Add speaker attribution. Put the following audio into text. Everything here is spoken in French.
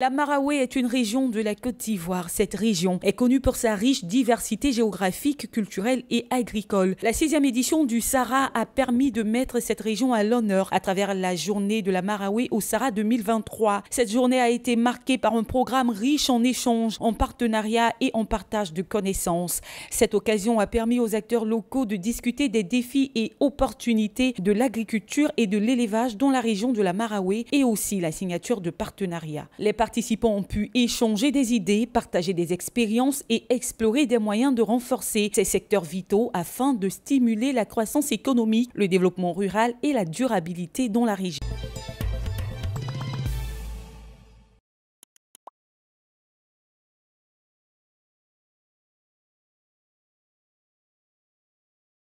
Speaker 1: La Maraoué est une région de la Côte d'Ivoire. Cette région est connue pour sa riche diversité géographique, culturelle et agricole. La sixième édition du SARA a permis de mettre cette région à l'honneur à travers la journée de la Maraoué au SARA 2023. Cette journée a été marquée par un programme riche en échanges, en partenariats et en partage de connaissances. Cette occasion a permis aux acteurs locaux de discuter des défis et opportunités de l'agriculture et de l'élevage dans la région de la Maraoué et aussi la signature de partenariats participants ont pu échanger des idées, partager des expériences et explorer des moyens de renforcer ces secteurs vitaux afin de stimuler la croissance économique, le développement rural et la durabilité dans la région.